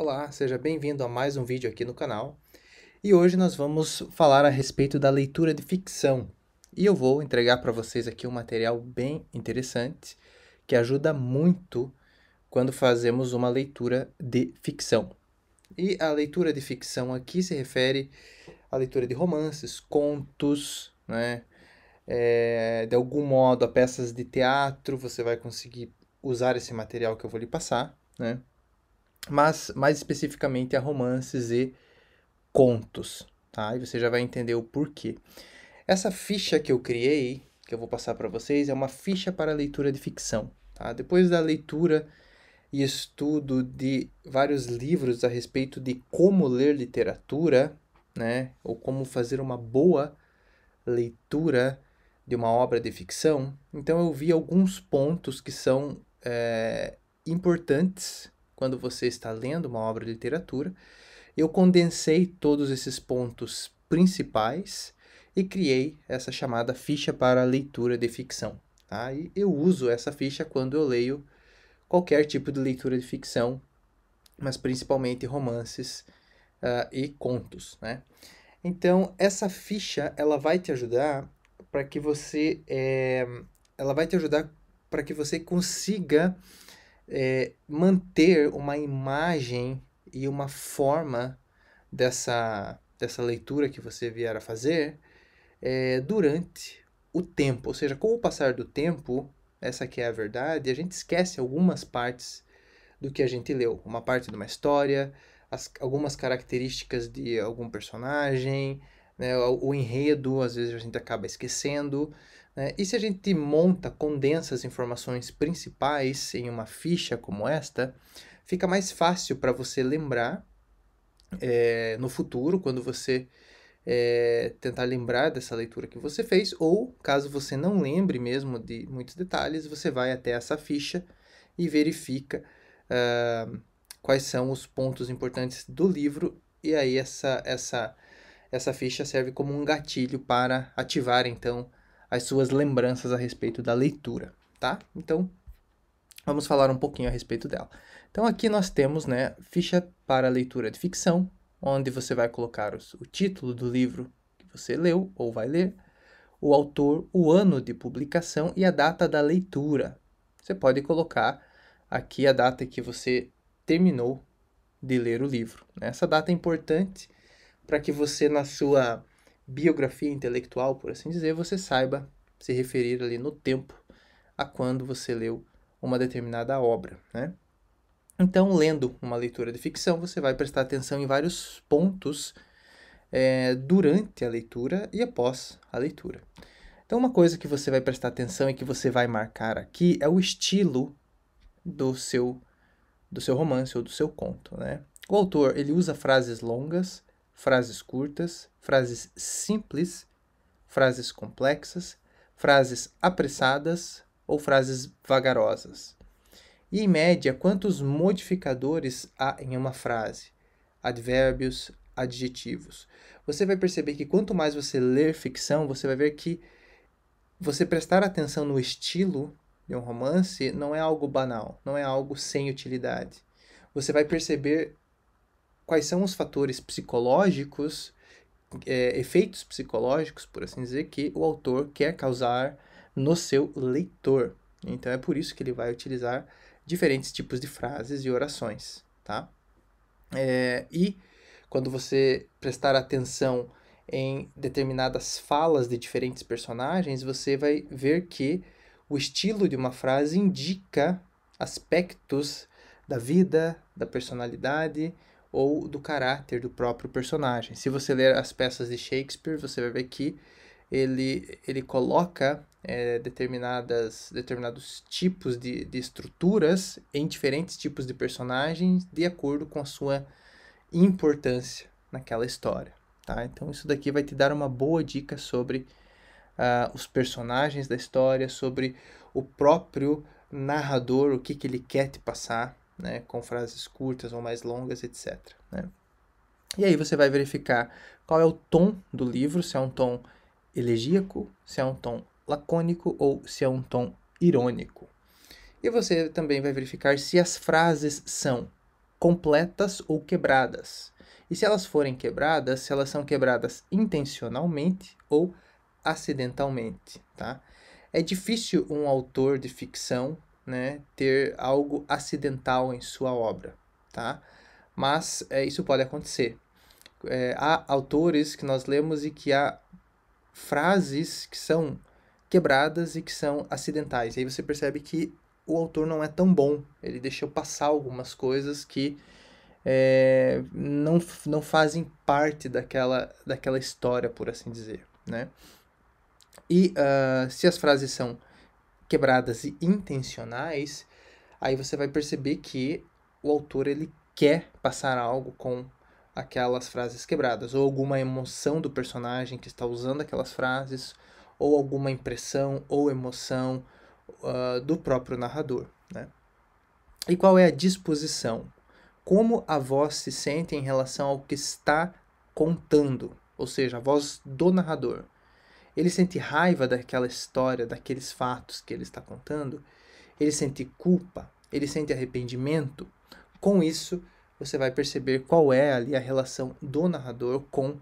Olá, seja bem-vindo a mais um vídeo aqui no canal. E hoje nós vamos falar a respeito da leitura de ficção. E eu vou entregar para vocês aqui um material bem interessante que ajuda muito quando fazemos uma leitura de ficção. E a leitura de ficção aqui se refere à leitura de romances, contos, né? É, de algum modo a peças de teatro, você vai conseguir usar esse material que eu vou lhe passar, né? mas mais especificamente a romances e contos, tá? E você já vai entender o porquê. Essa ficha que eu criei, que eu vou passar para vocês, é uma ficha para leitura de ficção, tá? Depois da leitura e estudo de vários livros a respeito de como ler literatura, né, ou como fazer uma boa leitura de uma obra de ficção, então eu vi alguns pontos que são é, importantes quando você está lendo uma obra de literatura, eu condensei todos esses pontos principais e criei essa chamada ficha para leitura de ficção. Tá? E eu uso essa ficha quando eu leio qualquer tipo de leitura de ficção, mas principalmente romances uh, e contos. Né? Então, essa ficha ela vai te ajudar para que você é, ela vai te ajudar para que você consiga é, manter uma imagem e uma forma dessa, dessa leitura que você vier a fazer é, durante o tempo. Ou seja, com o passar do tempo, essa que é a verdade, a gente esquece algumas partes do que a gente leu. Uma parte de uma história, as, algumas características de algum personagem, né, o, o enredo, às vezes a gente acaba esquecendo. Né? E se a gente monta, condensa as informações principais em uma ficha como esta, fica mais fácil para você lembrar é, no futuro, quando você é, tentar lembrar dessa leitura que você fez, ou caso você não lembre mesmo de muitos detalhes, você vai até essa ficha e verifica uh, quais são os pontos importantes do livro, e aí essa, essa, essa ficha serve como um gatilho para ativar então as suas lembranças a respeito da leitura, tá? Então, vamos falar um pouquinho a respeito dela. Então, aqui nós temos, né, ficha para leitura de ficção, onde você vai colocar os, o título do livro que você leu ou vai ler, o autor, o ano de publicação e a data da leitura. Você pode colocar aqui a data que você terminou de ler o livro. Né? Essa data é importante para que você, na sua biografia intelectual, por assim dizer, você saiba se referir ali no tempo a quando você leu uma determinada obra, né? Então, lendo uma leitura de ficção, você vai prestar atenção em vários pontos é, durante a leitura e após a leitura. Então, uma coisa que você vai prestar atenção e que você vai marcar aqui é o estilo do seu do seu romance ou do seu conto, né? O autor ele usa frases longas, frases curtas, frases simples, frases complexas, frases apressadas ou frases vagarosas. E, em média, quantos modificadores há em uma frase? Advérbios, adjetivos. Você vai perceber que quanto mais você ler ficção, você vai ver que você prestar atenção no estilo de um romance não é algo banal, não é algo sem utilidade. Você vai perceber quais são os fatores psicológicos, é, efeitos psicológicos, por assim dizer, que o autor quer causar no seu leitor. Então é por isso que ele vai utilizar diferentes tipos de frases e orações, tá? É, e quando você prestar atenção em determinadas falas de diferentes personagens, você vai ver que o estilo de uma frase indica aspectos da vida, da personalidade ou do caráter do próprio personagem. Se você ler as peças de Shakespeare, você vai ver que ele, ele coloca é, determinadas, determinados tipos de, de estruturas em diferentes tipos de personagens de acordo com a sua importância naquela história. Tá? Então, isso daqui vai te dar uma boa dica sobre uh, os personagens da história, sobre o próprio narrador, o que, que ele quer te passar né, com frases curtas ou mais longas, etc. Né? E aí você vai verificar qual é o tom do livro, se é um tom elegíaco, se é um tom lacônico ou se é um tom irônico. E você também vai verificar se as frases são completas ou quebradas. E se elas forem quebradas, se elas são quebradas intencionalmente ou acidentalmente, tá? É difícil um autor de ficção né, ter algo acidental em sua obra, tá? Mas é, isso pode acontecer. É, há autores que nós lemos e que há frases que são quebradas e que são acidentais. E aí você percebe que o autor não é tão bom. Ele deixou passar algumas coisas que é, não, não fazem parte daquela, daquela história, por assim dizer, né? E uh, se as frases são quebradas e intencionais, aí você vai perceber que o autor ele quer passar algo com aquelas frases quebradas, ou alguma emoção do personagem que está usando aquelas frases, ou alguma impressão ou emoção uh, do próprio narrador. Né? E qual é a disposição? Como a voz se sente em relação ao que está contando, ou seja, a voz do narrador. Ele sente raiva daquela história, daqueles fatos que ele está contando. Ele sente culpa, ele sente arrependimento. Com isso, você vai perceber qual é ali a relação do narrador com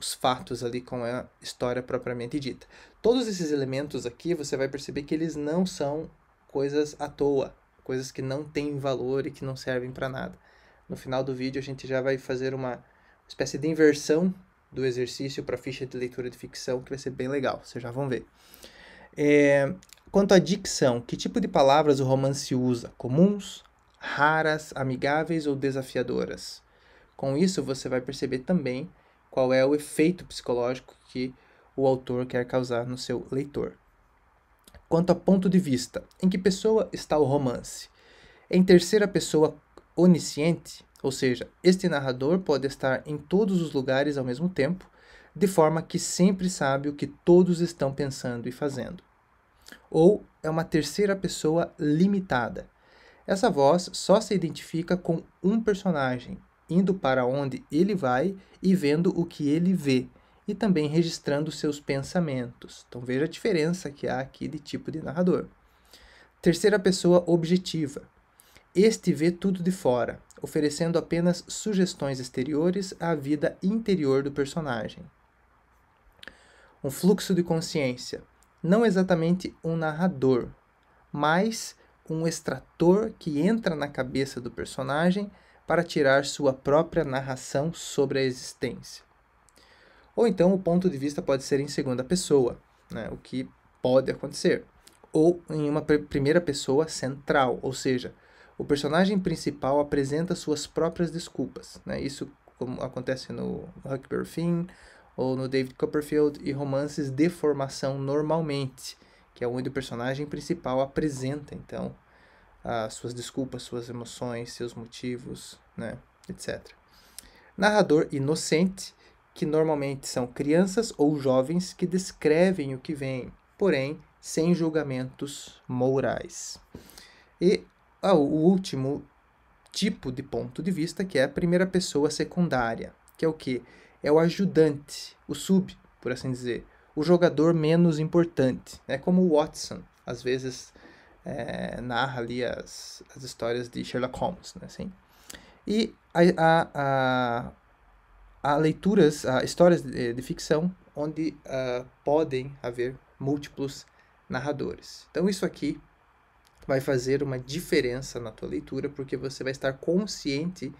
os fatos ali com a história propriamente dita. Todos esses elementos aqui você vai perceber que eles não são coisas à toa, coisas que não têm valor e que não servem para nada. No final do vídeo a gente já vai fazer uma espécie de inversão do exercício para ficha de leitura de ficção, que vai ser bem legal, vocês já vão ver. É, quanto à dicção, que tipo de palavras o romance usa? Comuns, raras, amigáveis ou desafiadoras? Com isso, você vai perceber também qual é o efeito psicológico que o autor quer causar no seu leitor. Quanto a ponto de vista, em que pessoa está o romance? Em terceira pessoa onisciente, ou seja, este narrador pode estar em todos os lugares ao mesmo tempo, de forma que sempre sabe o que todos estão pensando e fazendo. Ou é uma terceira pessoa limitada. Essa voz só se identifica com um personagem, indo para onde ele vai e vendo o que ele vê, e também registrando seus pensamentos. Então veja a diferença que há aqui de tipo de narrador. Terceira pessoa objetiva. Este vê tudo de fora, oferecendo apenas sugestões exteriores à vida interior do personagem. Um fluxo de consciência, não exatamente um narrador, mas um extrator que entra na cabeça do personagem para tirar sua própria narração sobre a existência. Ou então o ponto de vista pode ser em segunda pessoa, né, o que pode acontecer, ou em uma primeira pessoa central, ou seja, o personagem principal apresenta suas próprias desculpas. Né? Isso como acontece no Huckleberry Finn ou no David Copperfield e romances de formação normalmente, que é onde o personagem principal apresenta então as suas desculpas, suas emoções, seus motivos, né? etc. Narrador inocente, que normalmente são crianças ou jovens que descrevem o que vem, porém sem julgamentos morais. E ah, o último tipo de ponto de vista, que é a primeira pessoa secundária, que é o que? É o ajudante, o sub, por assim dizer, o jogador menos importante. É né? como o Watson, às vezes é, narra ali as, as histórias de Sherlock Holmes, né? Assim. E a, a, a, leituras, a histórias de, de ficção, onde uh, podem haver múltiplos narradores. Então isso aqui vai fazer uma diferença na tua leitura, porque você vai estar consciente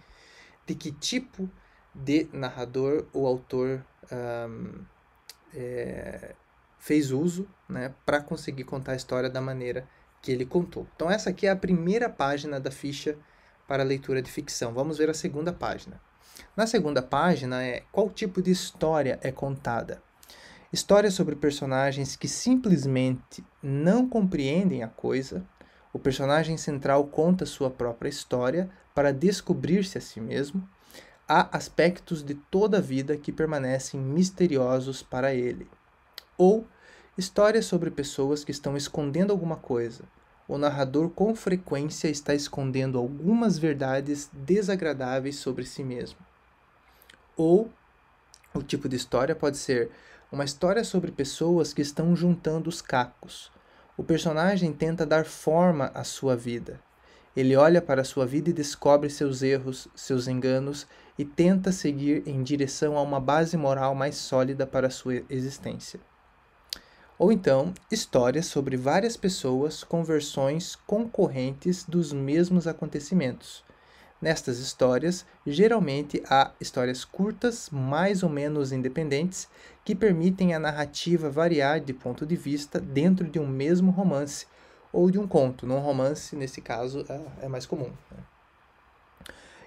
de que tipo de narrador ou autor um, é, fez uso né, para conseguir contar a história da maneira que ele contou. Então, essa aqui é a primeira página da ficha para leitura de ficção. Vamos ver a segunda página. Na segunda página é qual tipo de história é contada. Histórias sobre personagens que simplesmente não compreendem a coisa o personagem central conta sua própria história para descobrir-se a si mesmo. Há aspectos de toda a vida que permanecem misteriosos para ele. Ou histórias sobre pessoas que estão escondendo alguma coisa. O narrador com frequência está escondendo algumas verdades desagradáveis sobre si mesmo. Ou o tipo de história pode ser uma história sobre pessoas que estão juntando os cacos o personagem tenta dar forma à sua vida. Ele olha para a sua vida e descobre seus erros, seus enganos e tenta seguir em direção a uma base moral mais sólida para a sua existência. Ou então, histórias sobre várias pessoas com versões concorrentes dos mesmos acontecimentos Nestas histórias, geralmente há histórias curtas, mais ou menos independentes, que permitem a narrativa variar de ponto de vista dentro de um mesmo romance ou de um conto. Num romance, nesse caso, é, é mais comum. Né?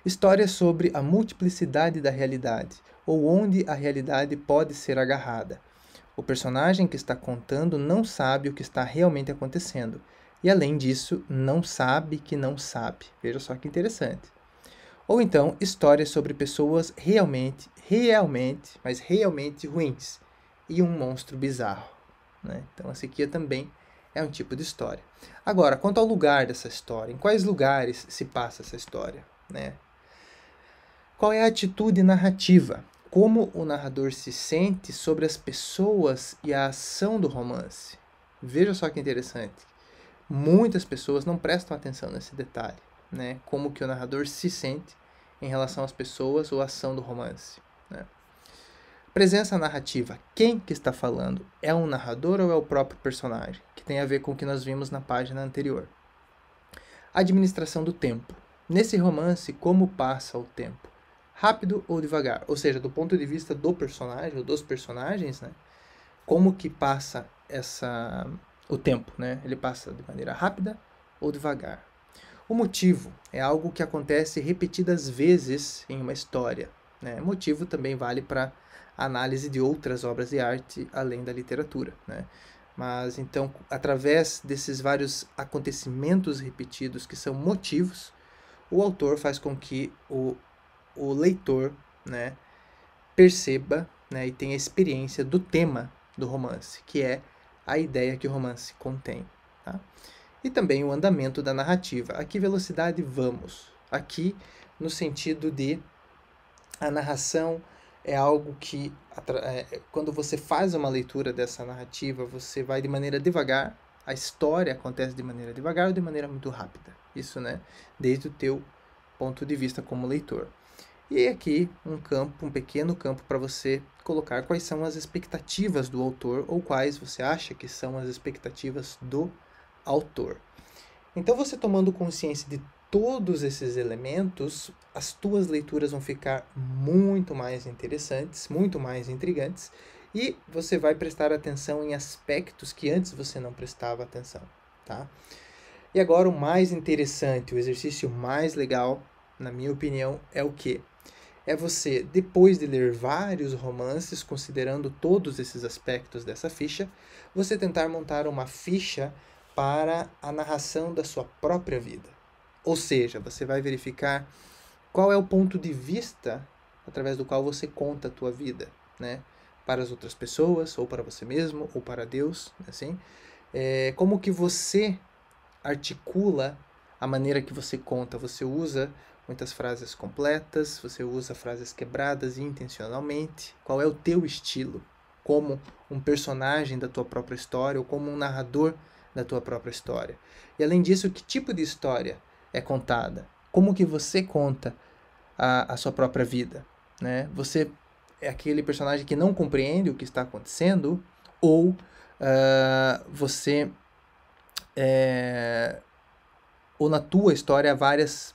Histórias sobre a multiplicidade da realidade, ou onde a realidade pode ser agarrada. O personagem que está contando não sabe o que está realmente acontecendo, e além disso, não sabe que não sabe. Veja só que interessante ou então histórias sobre pessoas realmente, realmente, mas realmente ruins e um monstro bizarro. Né? Então, a sequia também é um tipo de história. Agora, quanto ao lugar dessa história, em quais lugares se passa essa história? Né? Qual é a atitude narrativa? Como o narrador se sente sobre as pessoas e a ação do romance? Veja só que interessante. Muitas pessoas não prestam atenção nesse detalhe né, como que o narrador se sente em relação às pessoas ou ação do romance. Né? Presença narrativa. Quem que está falando? É um narrador ou é o próprio personagem? Que tem a ver com o que nós vimos na página anterior. Administração do tempo. Nesse romance, como passa o tempo? Rápido ou devagar? Ou seja, do ponto de vista do personagem ou dos personagens, né? Como que passa essa o tempo, né? Ele passa de maneira rápida ou devagar? O motivo é algo que acontece repetidas vezes em uma história. Né? Motivo também vale para análise de outras obras de arte além da literatura. Né? Mas então, através desses vários acontecimentos repetidos que são motivos, o autor faz com que o, o leitor né, perceba né, e tenha experiência do tema do romance, que é a ideia que o romance contém. Tá? e também o andamento da narrativa. A que velocidade vamos? Aqui, no sentido de a narração é algo que, é, quando você faz uma leitura dessa narrativa, você vai de maneira devagar, a história acontece de maneira devagar ou de maneira muito rápida. Isso, né? Desde o teu ponto de vista como leitor. E é aqui um campo, um pequeno campo para você colocar quais são as expectativas do autor ou quais você acha que são as expectativas do autor autor. Então, você tomando consciência de todos esses elementos, as tuas leituras vão ficar muito mais interessantes, muito mais intrigantes, e você vai prestar atenção em aspectos que antes você não prestava atenção, tá? E agora o mais interessante, o exercício mais legal, na minha opinião, é o que? É você, depois de ler vários romances, considerando todos esses aspectos dessa ficha, você tentar montar uma ficha para a narração da sua própria vida. Ou seja, você vai verificar qual é o ponto de vista através do qual você conta a tua vida, né? Para as outras pessoas, ou para você mesmo, ou para Deus, assim. É, como que você articula a maneira que você conta? Você usa muitas frases completas, você usa frases quebradas intencionalmente. Qual é o teu estilo? Como um personagem da tua própria história, ou como um narrador da tua própria história. E além disso, que tipo de história é contada? Como que você conta a, a sua própria vida? Né? Você é aquele personagem que não compreende o que está acontecendo ou uh, você é, ou na tua história há várias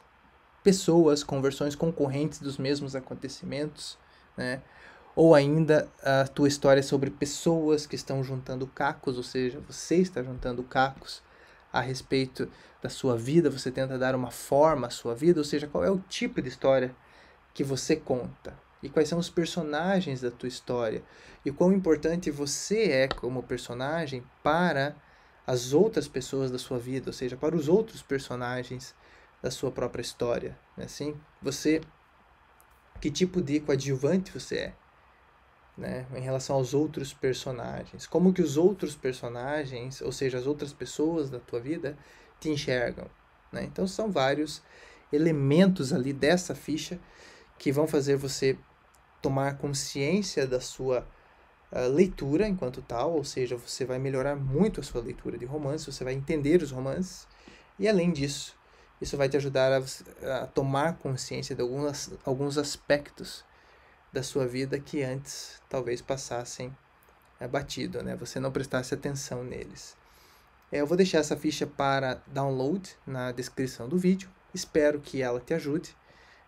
pessoas com versões concorrentes dos mesmos acontecimentos, né? ou ainda a tua história sobre pessoas que estão juntando cacos, ou seja, você está juntando cacos a respeito da sua vida, você tenta dar uma forma à sua vida, ou seja, qual é o tipo de história que você conta e quais são os personagens da tua história e quão importante você é como personagem para as outras pessoas da sua vida, ou seja, para os outros personagens da sua própria história, né? assim, você que tipo de coadjuvante você é né, em relação aos outros personagens. Como que os outros personagens, ou seja, as outras pessoas da tua vida, te enxergam. Né? Então são vários elementos ali dessa ficha que vão fazer você tomar consciência da sua uh, leitura enquanto tal, ou seja, você vai melhorar muito a sua leitura de romances, você vai entender os romances, e além disso, isso vai te ajudar a, a tomar consciência de algumas, alguns aspectos da sua vida que antes talvez passassem abatido, né? Você não prestasse atenção neles. É, eu vou deixar essa ficha para download na descrição do vídeo. Espero que ela te ajude.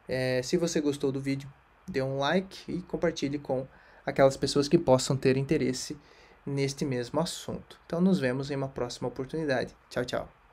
É, se você gostou do vídeo, dê um like e compartilhe com aquelas pessoas que possam ter interesse neste mesmo assunto. Então, nos vemos em uma próxima oportunidade. Tchau, tchau.